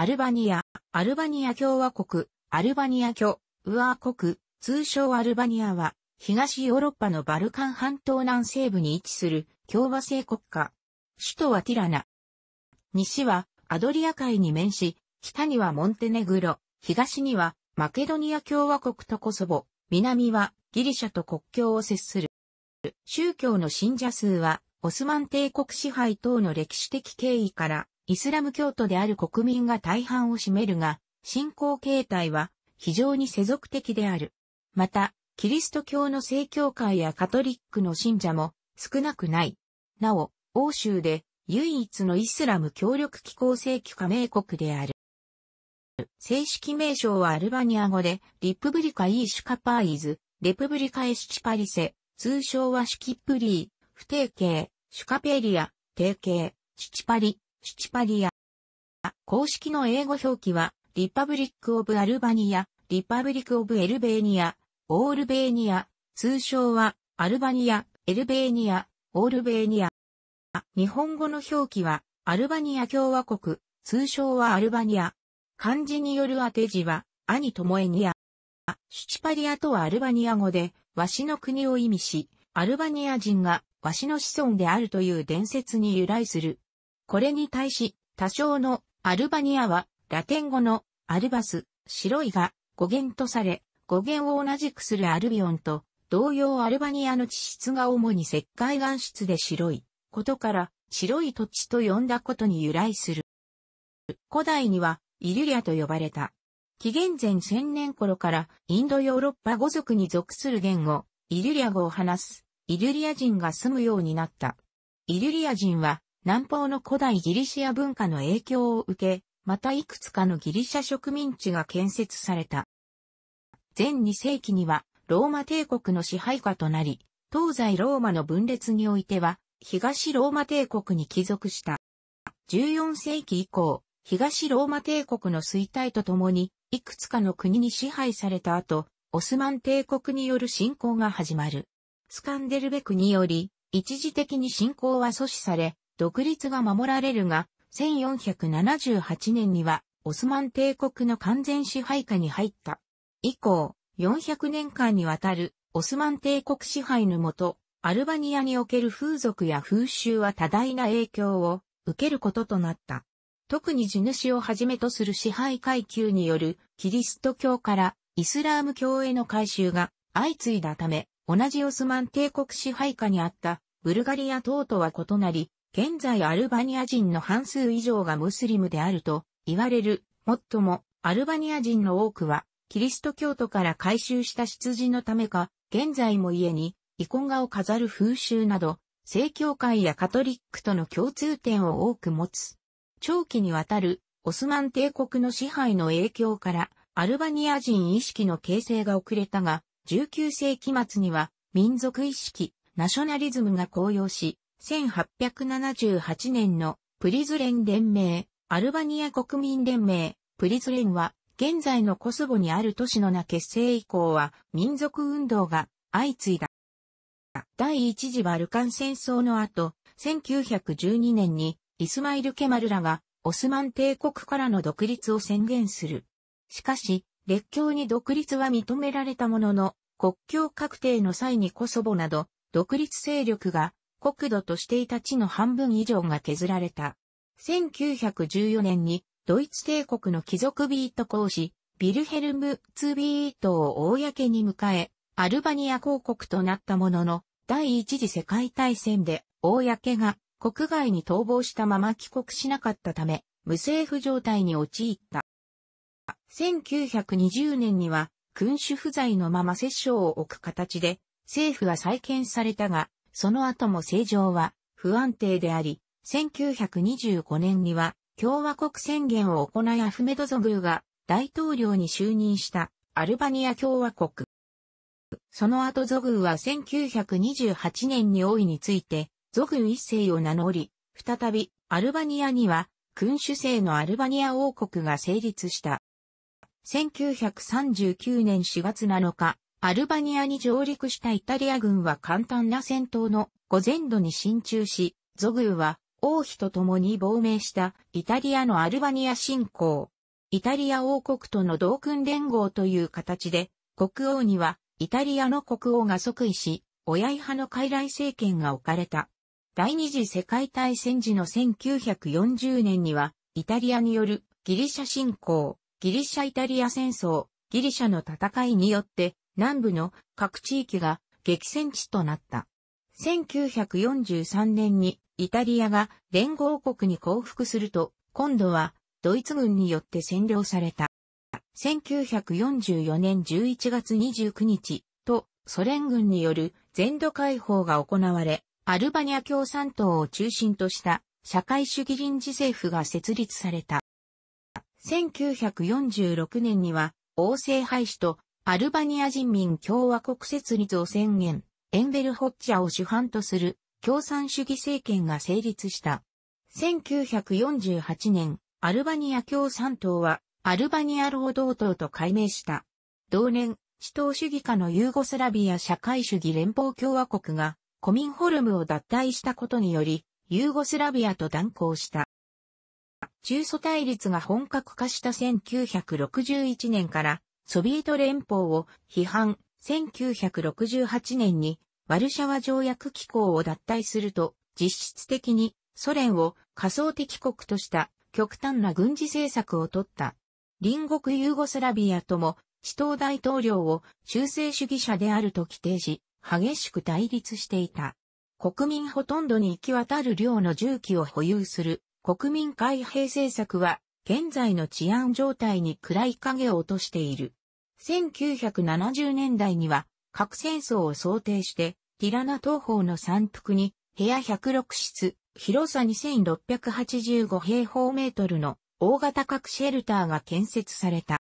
アルバニア、アルバニア共和国、アルバニア共、ウアー国、通称アルバニアは、東ヨーロッパのバルカン半島南西部に位置する共和制国家。首都はティラナ。西はアドリア海に面し、北にはモンテネグロ、東にはマケドニア共和国とコソボ、南はギリシャと国境を接する。宗教の信者数はオスマン帝国支配等の歴史的経緯からイスラム教徒である国民が大半を占めるが、信仰形態は非常に世俗的である。また、キリスト教の正教会やカトリックの信者も少なくない。なお、欧州で唯一のイスラム協力機構正規加盟国である。正式名称はアルバニア語で、リップブリカ・イーシュカパーイズ、レプブリカ・エシチパリセ、通称はシキップリー、不定形、シュカペリア、定形、シチパリ、シチパリア。公式の英語表記は、リパブリック・オブ・アルバニア、リパブリック・オブ・エルベーニア、オールベーニア、通称は、アルバニア、エルベーニア、オールベーニア。日本語の表記は、アルバニア共和国、通称はアルバニア。漢字による当て字は、兄ともえニア。シュチパリアとはアルバニア語で、しの国を意味し、アルバニア人が、しの子孫であるという伝説に由来する。これに対し、多少のアルバニアは、ラテン語のアルバス、白いが語源とされ、語源を同じくするアルビオンと、同様アルバニアの地質が主に石灰岩質で白いことから、白い土地と呼んだことに由来する。古代には、イリュリアと呼ばれた。紀元前千年頃から、インドヨーロッパ語族に属する言語、イリュリア語を話す、イリュリア人が住むようになった。イリュリア人は、南方の古代ギリシア文化の影響を受け、またいくつかのギリシャ植民地が建設された。全2世紀にはローマ帝国の支配下となり、東西ローマの分裂においては、東ローマ帝国に帰属した。14世紀以降、東ローマ帝国の衰退とともに、いくつかの国に支配された後、オスマン帝国による侵攻が始まる。スカンデルベクにより、一時的に侵攻は阻止され、独立が守られるが、1478年にはオスマン帝国の完全支配下に入った。以降、400年間にわたるオスマン帝国支配のもと、アルバニアにおける風俗や風習は多大な影響を受けることとなった。特に地主をはじめとする支配階級によるキリスト教からイスラーム教への改修が相次いだため、同じオスマン帝国支配下にあったブルガリア等とは異なり、現在アルバニア人の半数以上がムスリムであると言われる、もっとも、アルバニア人の多くは、キリスト教徒から回収した羊のためか、現在も家に、遺ン画を飾る風習など、正教会やカトリックとの共通点を多く持つ。長期にわたる、オスマン帝国の支配の影響から、アルバニア人意識の形成が遅れたが、19世紀末には、民族意識、ナショナリズムが高揚し、1878年のプリズレン連盟、アルバニア国民連盟、プリズレンは、現在のコソボにある都市の名結成以降は、民族運動が相次いだ。第一次バルカン戦争の後、1912年に、イスマイル・ケマルらが、オスマン帝国からの独立を宣言する。しかし、列強に独立は認められたものの、国境確定の際にコソボなど、独立勢力が国土としていた地の半分以上が削られた。1914年にドイツ帝国の貴族ビート公使、ビルヘルム・ツービートを公に迎え、アルバニア公国となったものの、第一次世界大戦で、公が国外に逃亡したまま帰国しなかったため、無政府状態に陥った。1920年には、君主不在のまま摂政を置く形で、政府は再建されたが、その後も政情は不安定であり、1925年には共和国宣言を行いアフメドゾグーが大統領に就任したアルバニア共和国。その後ゾグーは1928年に王位についてゾグー一世を名乗り、再びアルバニアには君主制のアルバニア王国が成立した。1939年4月7日、アルバニアに上陸したイタリア軍は簡単な戦闘の午前度に進駐し、ゾグーは王妃と共に亡命したイタリアのアルバニア侵攻。イタリア王国との同訓連合という形で、国王にはイタリアの国王が即位し、親派の傀儡政権が置かれた。第二次世界大戦時の1940年には、イタリアによるギリシャ侵攻、ギリシャイタリア戦争、ギリシャの戦いによって、南部の各地域が激戦地となった。1943年にイタリアが連合国に降伏すると、今度はドイツ軍によって占領された。1944年11月29日とソ連軍による全土解放が行われ、アルバニア共産党を中心とした社会主義臨時政府が設立された。1946年には王政廃止とアルバニア人民共和国設立を宣言、エンベルホッチャを主犯とする共産主義政権が成立した。1948年、アルバニア共産党はアルバニア労働党と改名した。同年、主党主義下のユーゴスラビア社会主義連邦共和国がコミンホルムを脱退したことにより、ユーゴスラビアと断交した。中祖対立が本格化した1961年からソビエト連邦を批判、1968年にワルシャワ条約機構を脱退すると、実質的にソ連を仮想敵国とした極端な軍事政策を取った。隣国ユーゴスラビアとも、死闘大統領を中性主義者であると規定し、激しく対立していた。国民ほとんどに行き渡る量の銃器を保有する国民開閉政策は現在の治安状態に暗い影を落としている。1970年代には核戦争を想定してティラナ東方の山腹に部屋106室、広さ2685平方メートルの大型核シェルターが建設された。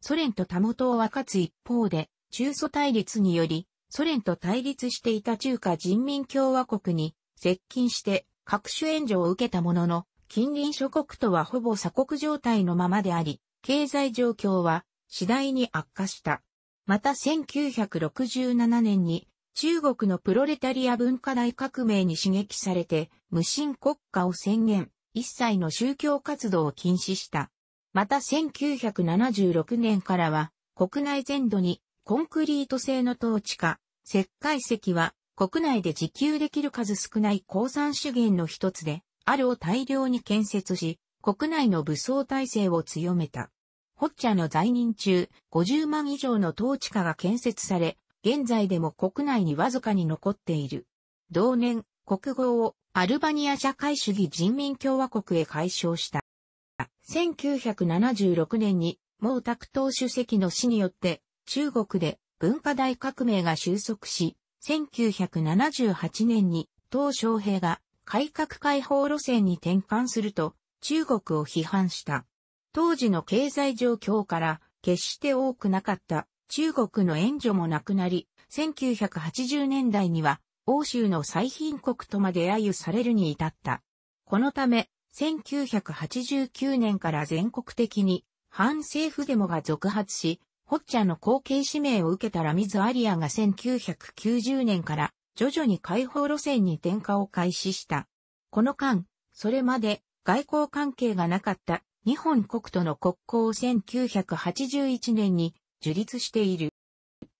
ソ連とた元を分かつ一方で、中ソ対立により、ソ連と対立していた中華人民共和国に接近して各種援助を受けたものの、近隣諸国とはほぼ鎖国状態のままであり、経済状況は次第に悪化した。また1967年に中国のプロレタリア文化大革命に刺激されて無神国家を宣言、一切の宗教活動を禁止した。また1976年からは国内全土にコンクリート製の統治下、石灰石は国内で自給できる数少ない鉱山資源の一つで、あるを大量に建設し、国内の武装体制を強めた。ホッチャの在任中、50万以上の統治下が建設され、現在でも国内にわずかに残っている。同年、国号をアルバニア社会主義人民共和国へ改称した。1976年に、毛沢東主席の死によって、中国で文化大革命が収束し、1978年に、鄧小平が改革開放路線に転換すると、中国を批判した。当時の経済状況から決して多くなかった中国の援助もなくなり、1980年代には欧州の最貧国とまで揶揄されるに至った。このため、1989年から全国的に反政府デモが続発し、ホッチャの後継指名を受けたラミズ・アリアが1990年から徐々に解放路線に転換を開始した。この間、それまで外交関係がなかった日本国との国交を1981年に樹立している。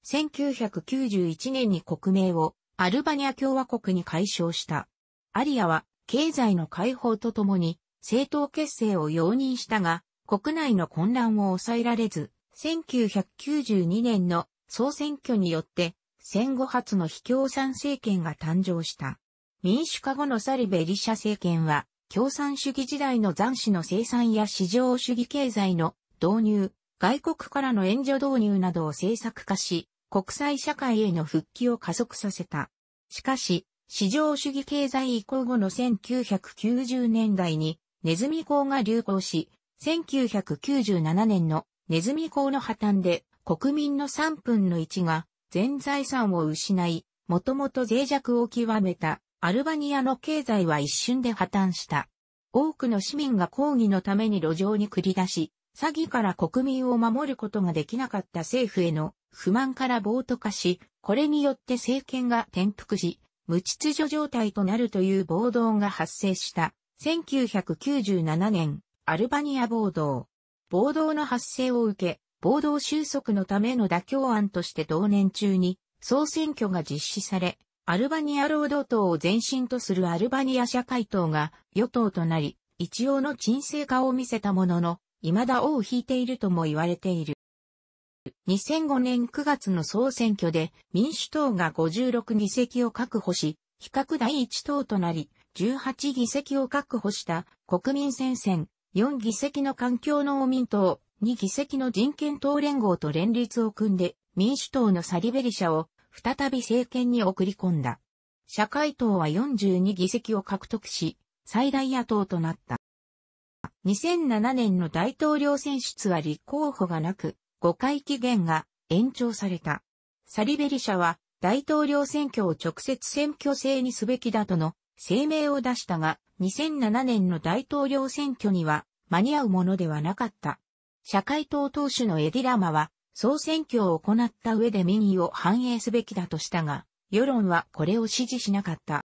1991年に国名をアルバニア共和国に解消した。アリアは経済の解放とともに政党結成を容認したが、国内の混乱を抑えられず、1992年の総選挙によって戦後初の非共産政権が誕生した。民主化後のサルベリシャ政権は共産主義時代の残死の生産や市場主義経済の導入、外国からの援助導入などを政策化し、国際社会への復帰を加速させた。しかし、市場主義経済移行後の1990年代にネズミ講が流行し、1997年のネズミ講の破綻で国民の3分の1が全財産を失い、もともと脆弱を極めたアルバニアの経済は一瞬で破綻した。多くの市民が抗議のために路上に繰り出し、詐欺から国民を守ることができなかった政府への不満から暴徒化し、これによって政権が転覆し、無秩序状態となるという暴動が発生した。1997年、アルバニア暴動。暴動の発生を受け、暴動収束のための妥協案として同年中に総選挙が実施され、アルバニア労働党を前身とするアルバニア社会党が与党となり、一応の沈静化を見せたものの、未だ尾を引いているとも言われている。2005年9月の総選挙で民主党が56議席を確保し、比較第一党となり、18議席を確保した国民戦線、4議席の環境農民党、2議席の人権党連合と連立を組んで、民主党のサリベリ社を再び政権に送り込んだ。社会党は42議席を獲得し、最大野党となった。2007年の大統領選出は立候補がなく、5回期限が延長された。サリベリ社は大統領選挙を直接選挙制にすべきだとの声明を出したが、2007年の大統領選挙には間に合うものではなかった。社会党党首のエディラマは総選挙を行った上で民意を反映すべきだとしたが、世論はこれを支持しなかった。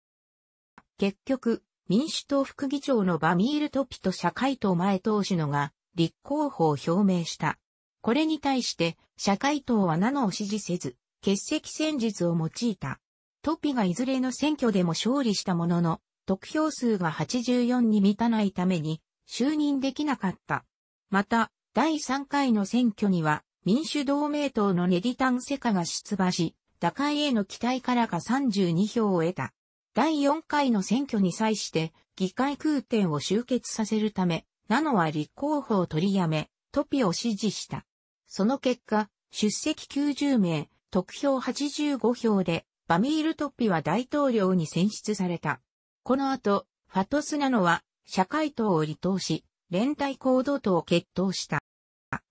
結局、民主党副議長のバミール・トピと社会党前党首のが立候補を表明した。これに対して社会党はノを支持せず、欠席戦術を用いた。トピがいずれの選挙でも勝利したものの、得票数が84に満たないために就任できなかった。また、第3回の選挙には民主同盟党のネディタンセカが出馬し、打開への期待からか32票を得た。第4回の選挙に際して、議会空転を終結させるため、ナノは立候補を取りやめ、トピを支持した。その結果、出席90名、得票85票で、バミールトピは大統領に選出された。この後、ファトスナノは社会党を離党し、連帯行動党を決闘した。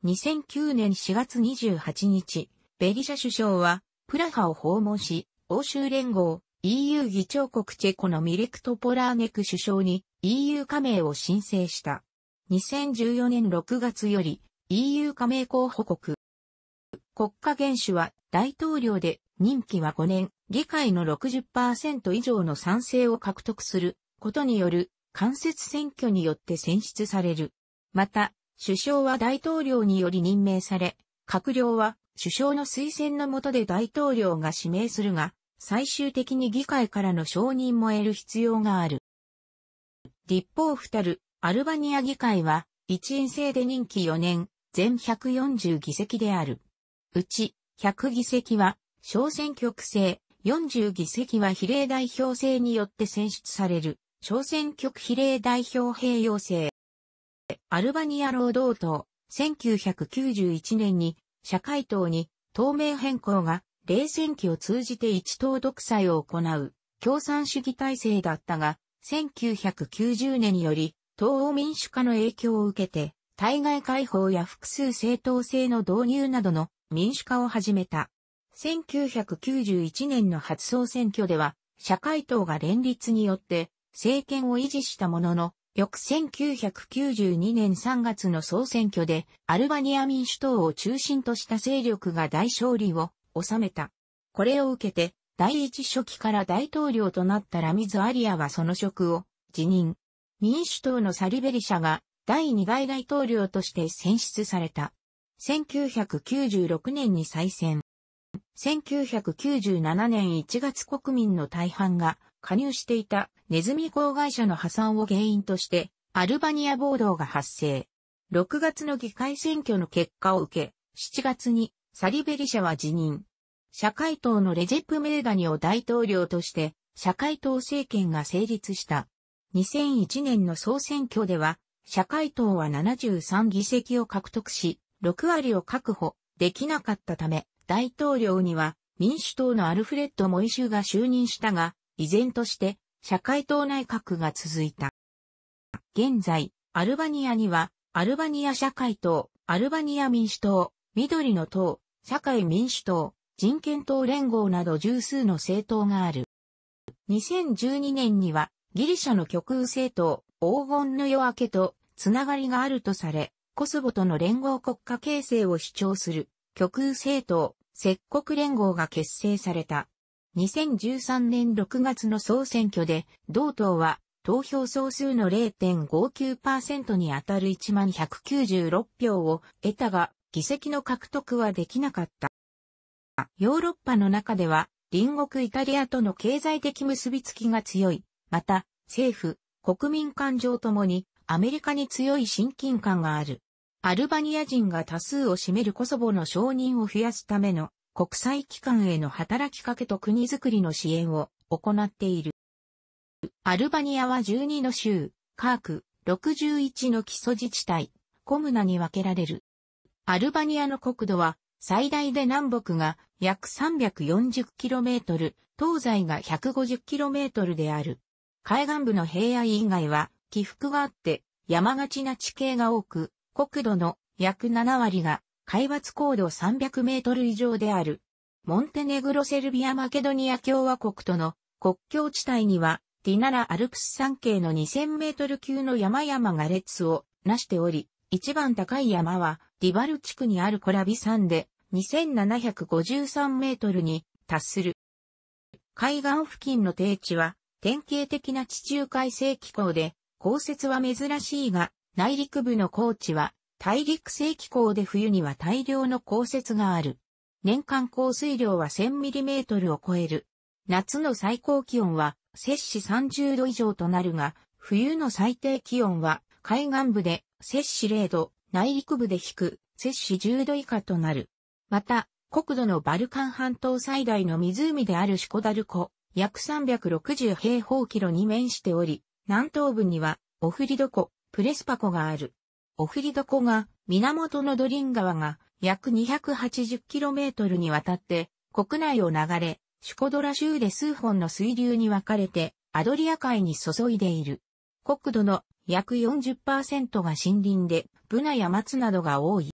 2009年4月28日、ベリシャ首相は、プラハを訪問し、欧州連合、EU 議長国チェコのミレクト・ポラーネク首相に EU 加盟を申請した。2014年6月より EU 加盟候補国。国家元首は大統領で任期は5年、議会の60%以上の賛成を獲得することによる間接選挙によって選出される。また、首相は大統領により任命され、閣僚は首相の推薦の下で大統領が指名するが、最終的に議会からの承認も得る必要がある。立法二たるアルバニア議会は、一員制で任期4年、全140議席である。うち、100議席は、小選挙区制、40議席は比例代表制によって選出される、小選挙区比例代表併用制。アルバニア労働党、1991年に社会党に党名変更が冷戦期を通じて一党独裁を行う共産主義体制だったが、1990年により党を民主化の影響を受けて、対外解放や複数政党制の導入などの民主化を始めた。1991年の初総選挙では、社会党が連立によって政権を維持したものの、翌1992年3月の総選挙で、アルバニア民主党を中心とした勢力が大勝利を収めた。これを受けて、第一初期から大統領となったラミズ・アリアはその職を辞任。民主党のサリベリ社が第二代大統領として選出された。1996年に再選。1997年1月国民の大半が加入していたネズミ公会社の破産を原因として、アルバニア暴動が発生。6月の議会選挙の結果を受け、7月にサリベリ社は辞任。社会党のレジェプ・メルダニを大統領として、社会党政権が成立した。2001年の総選挙では、社会党は73議席を獲得し、6割を確保できなかったため、大統領には民主党のアルフレッド・モイシュが就任したが、依然として社会党内閣が続いた。現在、アルバニアには、アルバニア社会党、アルバニア民主党、緑の党、社会民主党、人権党連合など十数の政党がある。2012年には、ギリシャの極右政党、黄金の夜明けと、つながりがあるとされ、コスボとの連合国家形成を主張する、極右政党、石国連合が結成された。2013年6月の総選挙で、同党は投票総数の0.59%に当たる1196票を得たが、議席の獲得はできなかった。ヨーロッパの中では、隣国イタリアとの経済的結びつきが強い。また、政府、国民感情ともに、アメリカに強い親近感がある。アルバニア人が多数を占めるコソボの承認を増やすための国際機関への働きかけと国づくりの支援を行っている。アルバニアは12の州、カーク、61の基礎自治体、コムナに分けられる。アルバニアの国土は最大で南北が約 340km、東西が 150km である。海岸部の平野以外は起伏があって山がちな地形が多く、国土の約7割が海抜高度300メートル以上である。モンテネグロセルビアマケドニア共和国との国境地帯には、ティナラアルプス山系の2000メートル級の山々が列をなしており、一番高い山はディバル地区にあるコラビ山で2753メートルに達する。海岸付近の低地は典型的な地中海性気候で、降雪は珍しいが、内陸部の高地は大陸性気候で冬には大量の降雪がある。年間降水量は 1000mm を超える。夏の最高気温は摂氏30度以上となるが、冬の最低気温は海岸部で摂氏0度、内陸部で低、摂氏10度以下となる。また、国土のバルカン半島最大の湖であるシコダル湖、約360平方キロに面しており、南東部にはオフリド湖、プレスパ湖がある。おリり床が、源のドリン川が、約 280km にわたって、国内を流れ、シュコドラ州で数本の水流に分かれて、アドリア海に注いでいる。国土の約40%が森林で、ブナや松などが多い。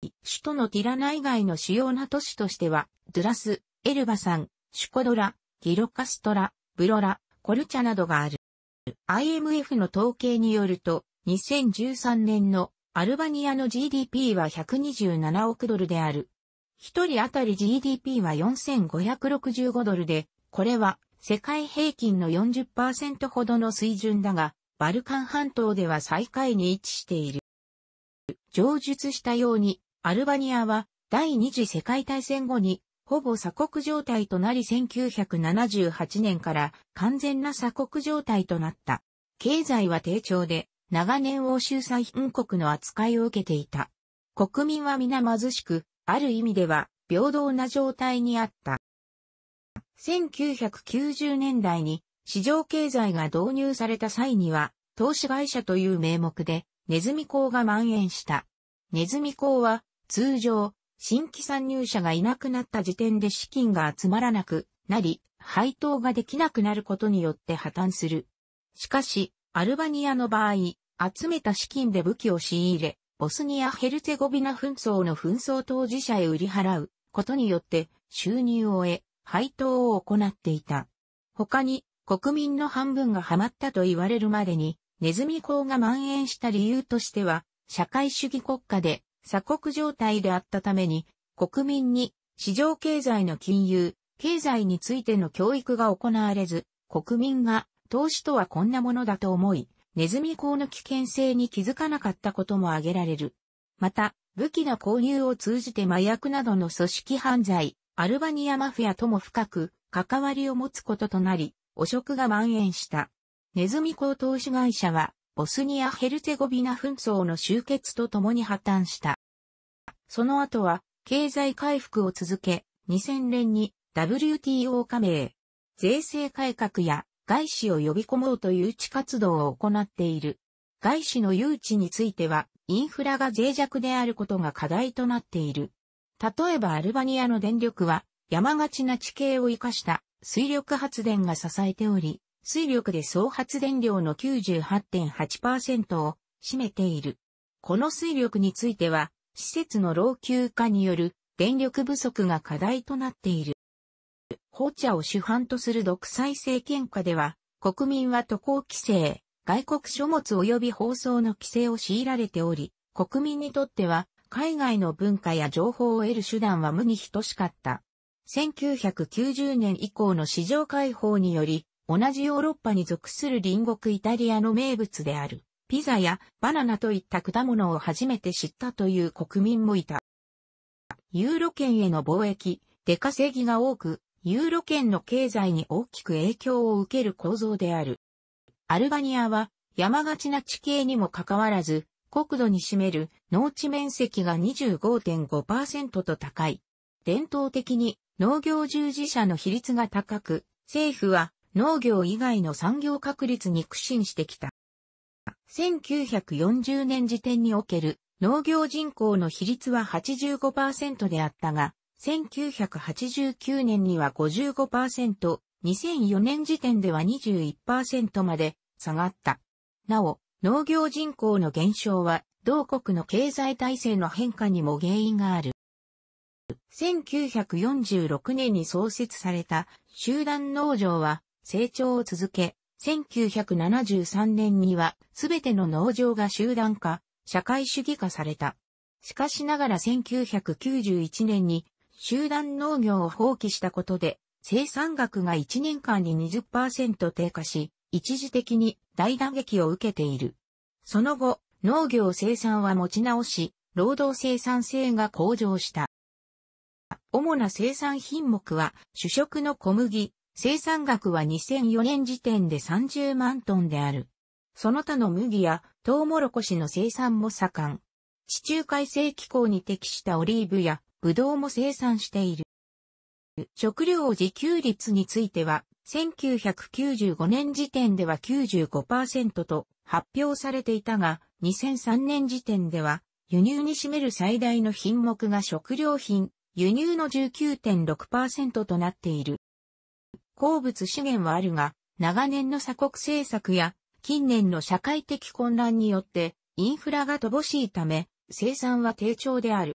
首都のティラナ以外の主要な都市としては、ドゥラス、エルバサン、シュコドラ、ギロカストラ、ブロラ、コルチャなどがある。IMF の統計によると、2013年のアルバニアの GDP は127億ドルである。一人当たり GDP は4565ドルで、これは世界平均の40%ほどの水準だが、バルカン半島では最下位に位置している。上述したように、アルバニアは第二次世界大戦後にほぼ鎖国状態となり1978年から完全な鎖国状態となった。経済は低調で、長年欧州再品国の扱いを受けていた。国民は皆貧しく、ある意味では平等な状態にあった。1990年代に市場経済が導入された際には、投資会社という名目で、ネズミ講が蔓延した。ネズミ講は、通常、新規参入者がいなくなった時点で資金が集まらなくなり、配当ができなくなることによって破綻する。しかし、アルバニアの場合、集めた資金で武器を仕入れ、ボスニア・ヘルツェゴビナ紛争の紛争当事者へ売り払うことによって収入を得、配当を行っていた。他に国民の半分がハマったと言われるまでにネズミ講が蔓延した理由としては社会主義国家で鎖国状態であったために国民に市場経済の金融、経済についての教育が行われず国民が投資とはこんなものだと思いネズミ講の危険性に気づかなかったことも挙げられる。また、武器の購入を通じて麻薬などの組織犯罪、アルバニアマフィアとも深く関わりを持つこととなり、汚職が蔓延した。ネズミ講投資会社は、ボスニア・ヘルツェゴビナ紛争の終結とともに破綻した。その後は、経済回復を続け、2000年に WTO 加盟、税制改革や外資を呼び込もうという地活動を行っている。外資の誘致については、インフラが脆弱であることが課題となっている。例えばアルバニアの電力は、山がちな地形を生かした水力発電が支えており、水力で総発電量の98.8%を占めている。この水力については、施設の老朽化による電力不足が課題となっている。紅茶を主犯とする独裁政権下では、国民は渡航規制、外国書物及び放送の規制を強いられており、国民にとっては、海外の文化や情報を得る手段は無に等しかった。1990年以降の市場開放により、同じヨーロッパに属する隣国イタリアの名物である、ピザやバナナといった果物を初めて知ったという国民もいた。ユーロ圏への貿易、出稼ぎが多く、ユーロ圏の経済に大きく影響を受ける構造である。アルバニアは山がちな地形にもかかわらず、国土に占める農地面積が25.5%と高い。伝統的に農業従事者の比率が高く、政府は農業以外の産業確立に苦心してきた。1940年時点における農業人口の比率は85%であったが、1989年には55%、2004年時点では21%まで下がった。なお、農業人口の減少は、同国の経済体制の変化にも原因がある。1946年に創設された集団農場は成長を続け、1973年にはすべての農場が集団化、社会主義化された。しかしながら1991年に集団農業を放棄したことで、生産額が1年間に20%低下し、一時的に大打撃を受けている。その後、農業生産は持ち直し、労働生産性が向上した。主な生産品目は、主食の小麦、生産額は2004年時点で30万トンである。その他の麦やトウモロコシの生産も盛ん。地中海性気候に適したオリーブやブドウも生産している。食料自給率については、1995年時点では95%と発表されていたが、2003年時点では、輸入に占める最大の品目が食料品、輸入の19.6%となっている。鉱物資源はあるが、長年の鎖国政策や近年の社会的混乱によってインフラが乏しいため、生産は低調である。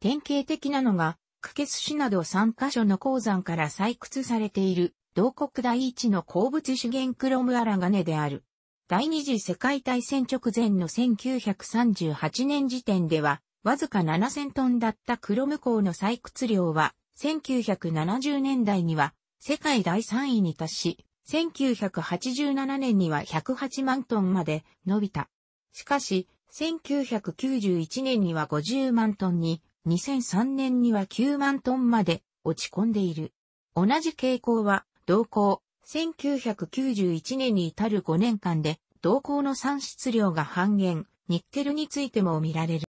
典型的なのが、クケス市など3カ所の鉱山から採掘されている、同国第一の鉱物資源クロムアラガネである。第二次世界大戦直前の1938年時点では、わずか7000トンだったクロム鉱の採掘量は、1970年代には世界第3位に達し、1987年には108万トンまで伸びた。しかし、1991年には50万トンに2003年には9万トンまで落ち込んでいる。同じ傾向は、同行、1991年に至る5年間で、同行の産出量が半減、ニッケルについても見られる。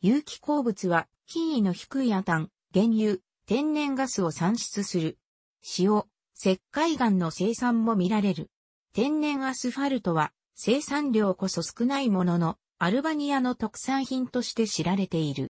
有機鉱物は、品位の低いアタン、原油、天然ガスを産出する。塩、石灰岩の生産も見られる。天然アスファルトは、生産量こそ少ないものの、アルバニアの特産品として知られている。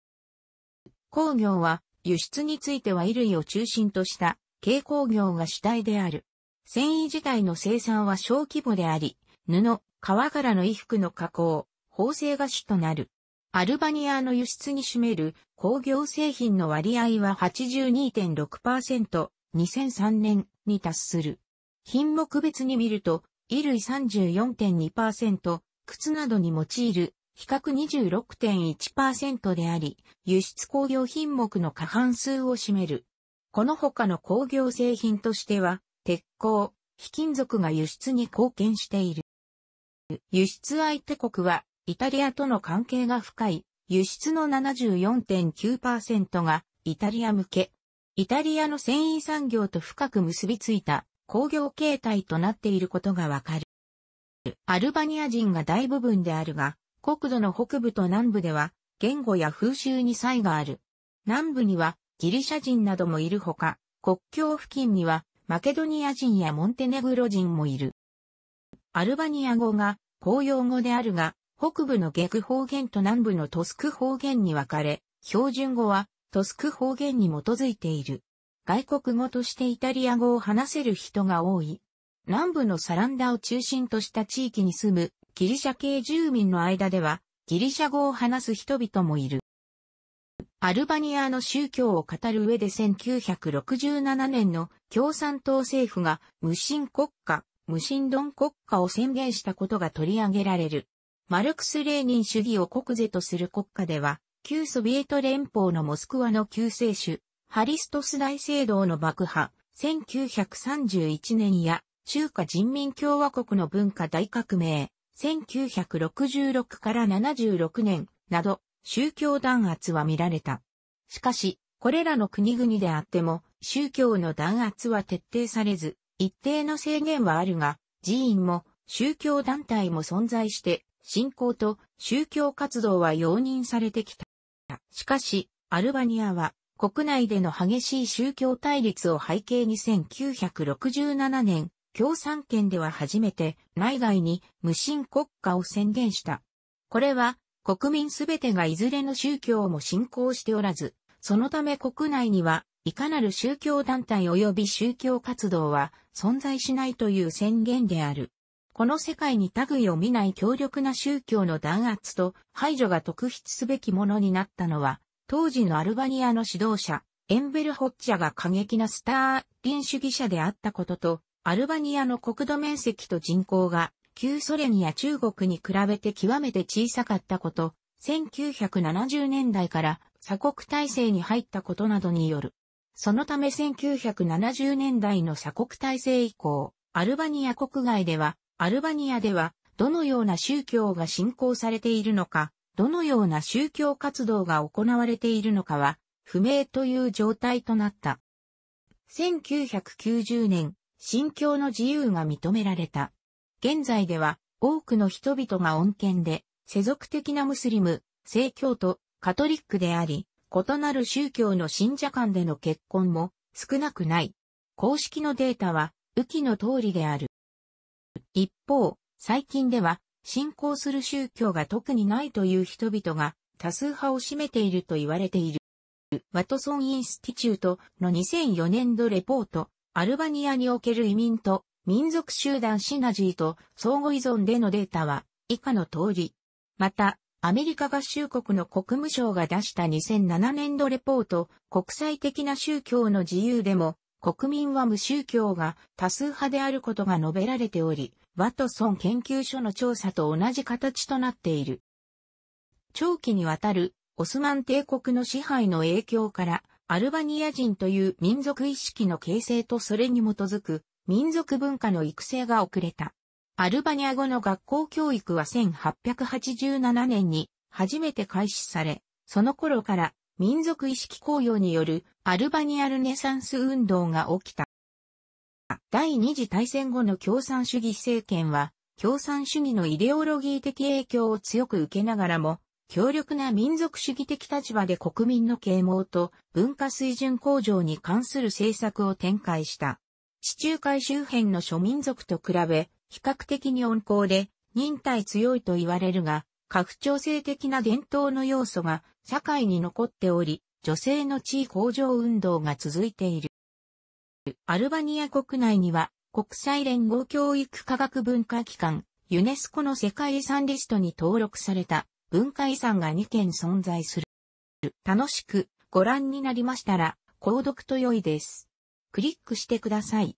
工業は輸出については衣類を中心とした軽工業が主体である。繊維自体の生産は小規模であり、布、革柄の衣服の加工、縫製が主となる。アルバニアの輸出に占める工業製品の割合は82.6%、2003年に達する。品目別に見ると、衣類34.2%、靴などに用いる比較26.1%であり、輸出工業品目の過半数を占める。この他の工業製品としては、鉄鋼、非金属が輸出に貢献している。輸出相手国は、イタリアとの関係が深い、輸出の74.9%がイタリア向け。イタリアの繊維産業と深く結びついた工業形態となっていることがわかる。アルバニア人が大部分であるが、国土の北部と南部では、言語や風習に差異がある。南部にはギリシャ人などもいるほか、国境付近にはマケドニア人やモンテネグロ人もいる。アルバニア語が公用語であるが、北部のゲク方言と南部のトスク方言に分かれ、標準語はトスク方言に基づいている。外国語としてイタリア語を話せる人が多い。南部のサランダを中心とした地域に住むギリシャ系住民の間では、ギリシャ語を話す人々もいる。アルバニアの宗教を語る上で1967年の共産党政府が無神国家、無神論国家を宣言したことが取り上げられる。マルクス・レーニン主義を国是とする国家では、旧ソビエト連邦のモスクワの救世主、ハリストス大聖堂の爆破、1931年や中華人民共和国の文化大革命、1966から76年など宗教弾圧は見られた。しかし、これらの国々であっても宗教の弾圧は徹底されず、一定の制限はあるが、寺院も宗教団体も存在して信仰と宗教活動は容認されてきた。しかし、アルバニアは国内での激しい宗教対立を背景に1967年共産圏では初めて内外に無神国家を宣言した。これは国民すべてがいずれの宗教も信仰しておらず、そのため国内にはいかなる宗教団体及び宗教活動は存在しないという宣言である。この世界に類を見ない強力な宗教の弾圧と排除が特筆すべきものになったのは、当時のアルバニアの指導者、エンベルホッチャが過激なスターリン主義者であったことと、アルバニアの国土面積と人口が旧ソ連や中国に比べて極めて小さかったこと、1970年代から鎖国体制に入ったことなどによる。そのため1970年代の鎖国体制以降、アルバニア国外では、アルバニアでは、どのような宗教が信仰されているのか、どのような宗教活動が行われているのかは、不明という状態となった。1990年、信教の自由が認められた。現在では多くの人々が恩恵で世俗的なムスリム、正教徒、カトリックであり、異なる宗教の信者間での結婚も少なくない。公式のデータは、雨季の通りである。一方、最近では、信仰する宗教が特にないという人々が多数派を占めていると言われている。ワトソン・インスティチュートの2004年度レポートアルバニアにおける移民と民族集団シナジーと相互依存でのデータは以下の通り。また、アメリカ合衆国の国務省が出した2007年度レポート、国際的な宗教の自由でも、国民は無宗教が多数派であることが述べられており、ワトソン研究所の調査と同じ形となっている。長期にわたるオスマン帝国の支配の影響からアルバニア人という民族意識の形成とそれに基づく民族文化の育成が遅れた。アルバニア語の学校教育は1887年に初めて開始され、その頃から民族意識高揚によるアルバニアルネサンス運動が起きた。第二次大戦後の共産主義政権は、共産主義のイデオロギー的影響を強く受けながらも、強力な民族主義的立場で国民の啓蒙と文化水準向上に関する政策を展開した。地中海周辺の諸民族と比べ、比較的に温厚で、忍耐強いと言われるが、拡張性的な伝統の要素が社会に残っており、女性の地位向上運動が続いている。アルバニア国内には、国際連合教育科学文化機関、ユネスコの世界遺産リストに登録された文化遺産が2件存在する。楽しくご覧になりましたら、購読と良いです。クリックしてください。